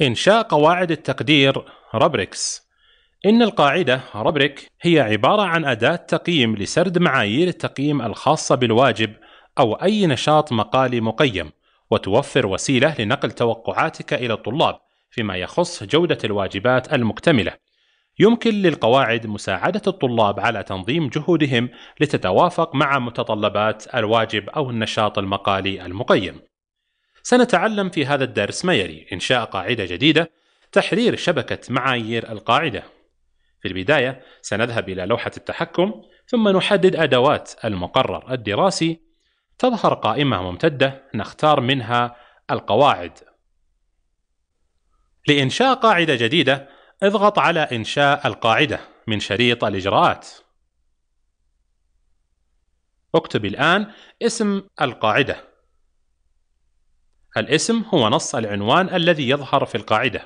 إنشاء قواعد التقدير ربريكس إن القاعدة ربريك هي عبارة عن أداة تقييم لسرد معايير التقييم الخاصة بالواجب أو أي نشاط مقالي مقيم وتوفر وسيلة لنقل توقعاتك إلى الطلاب فيما يخص جودة الواجبات المكتملة يمكن للقواعد مساعدة الطلاب على تنظيم جهودهم لتتوافق مع متطلبات الواجب أو النشاط المقالي المقيم سنتعلم في هذا الدرس ما يلي إنشاء قاعدة جديدة تحرير شبكة معايير القاعدة في البداية سنذهب إلى لوحة التحكم ثم نحدد أدوات المقرر الدراسي تظهر قائمة ممتدة نختار منها القواعد لإنشاء قاعدة جديدة اضغط على إنشاء القاعدة من شريط الإجراءات اكتب الآن اسم القاعدة الاسم هو نص العنوان الذي يظهر في القاعدة.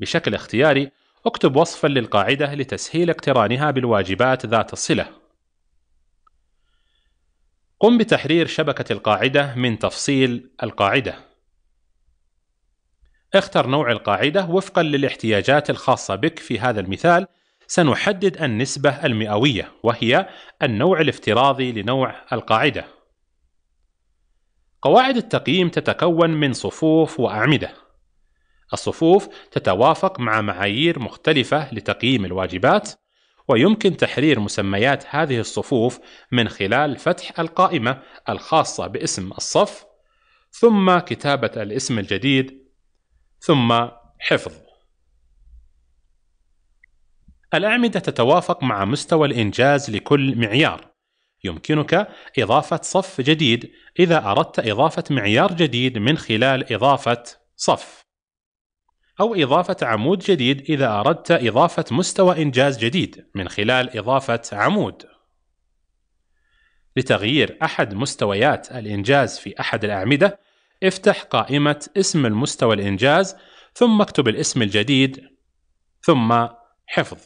بشكل اختياري، اكتب وصفا للقاعدة لتسهيل اقترانها بالواجبات ذات الصلة. قم بتحرير شبكة القاعدة من تفصيل القاعدة. اختر نوع القاعدة وفقا للاحتياجات الخاصة بك في هذا المثال سنحدد النسبة المئوية وهي النوع الافتراضي لنوع القاعدة قواعد التقييم تتكون من صفوف وأعمدة. الصفوف تتوافق مع معايير مختلفة لتقييم الواجبات، ويمكن تحرير مسميات هذه الصفوف من خلال فتح القائمة الخاصة باسم الصف، ثم كتابة الاسم الجديد، ثم حفظ. الأعمدة تتوافق مع مستوى الإنجاز لكل معيار، يمكنك إضافة صف جديد إذا أردت إضافة معيار جديد من خلال إضافة صف أو إضافة عمود جديد إذا أردت إضافة مستوى إنجاز جديد من خلال إضافة عمود لتغيير أحد مستويات الإنجاز في أحد الأعمدة افتح قائمة اسم المستوى الإنجاز ثم اكتب الاسم الجديد ثم حفظ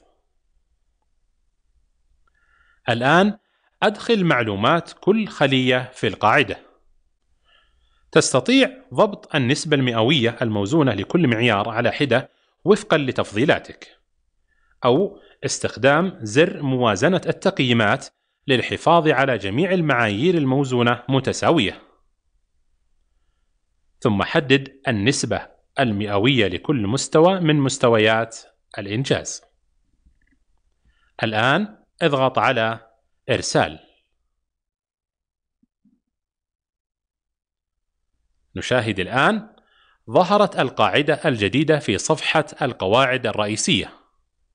الآن أدخل معلومات كل خلية في القاعدة. تستطيع ضبط النسبة المئوية الموزونة لكل معيار على حدة وفقا لتفضيلاتك. أو استخدام زر موازنة التقييمات للحفاظ على جميع المعايير الموزونة متساوية. ثم حدد النسبة المئوية لكل مستوى من مستويات الإنجاز. الآن اضغط على إرسال نشاهد الآن ظهرت القاعدة الجديدة في صفحة القواعد الرئيسية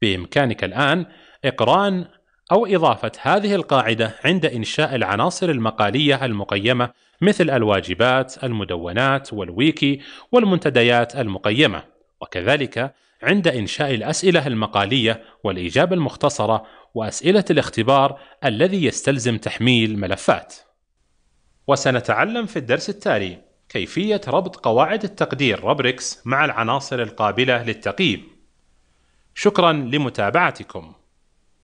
بإمكانك الآن إقران أو إضافة هذه القاعدة عند إنشاء العناصر المقالية المقيمة مثل الواجبات، المدونات، والويكي، والمنتديات المقيمة، وكذلك عند إنشاء الأسئلة المقالية والإجابة المختصرة وأسئلة الاختبار الذي يستلزم تحميل ملفات. وسنتعلم في الدرس التالي كيفية ربط قواعد التقدير روبريكس مع العناصر القابلة للتقييم. شكرا لمتابعتكم.